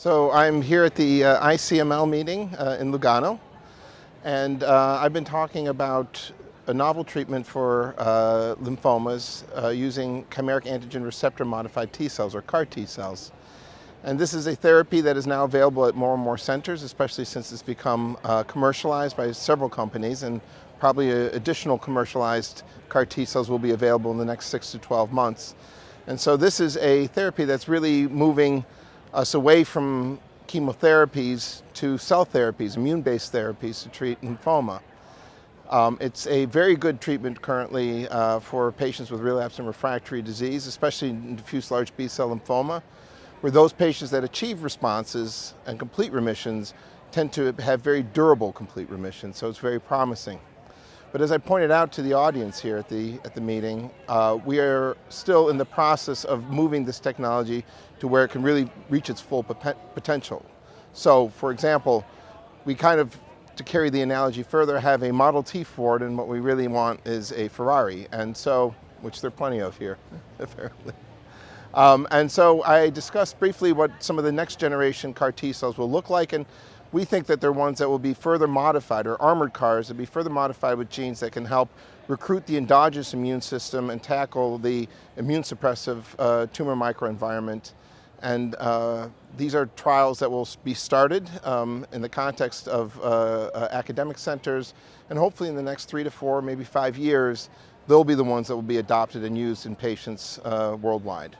So I'm here at the uh, ICML meeting uh, in Lugano, and uh, I've been talking about a novel treatment for uh, lymphomas uh, using chimeric antigen receptor modified T cells, or CAR T cells. And this is a therapy that is now available at more and more centers, especially since it's become uh, commercialized by several companies, and probably additional commercialized CAR T cells will be available in the next six to 12 months. And so this is a therapy that's really moving us away from chemotherapies to cell therapies, immune-based therapies to treat lymphoma. Um, it's a very good treatment currently uh, for patients with relapse and refractory disease, especially in diffuse large B-cell lymphoma, where those patients that achieve responses and complete remissions tend to have very durable complete remissions, so it's very promising. But as I pointed out to the audience here at the, at the meeting, uh, we are still in the process of moving this technology to where it can really reach its full potential. So, for example, we kind of, to carry the analogy further, have a Model T Ford, and what we really want is a Ferrari, and so, which there are plenty of here, apparently. Um, and so I discussed briefly what some of the next generation CAR T cells will look like, and we think that they're ones that will be further modified, or armored cars that will be further modified with genes that can help recruit the endogenous immune system and tackle the immune suppressive uh, tumor microenvironment. And uh, these are trials that will be started um, in the context of uh, uh academic centers, and hopefully in the next three to four, maybe five years, they'll be the ones that will be adopted and used in patients uh, worldwide.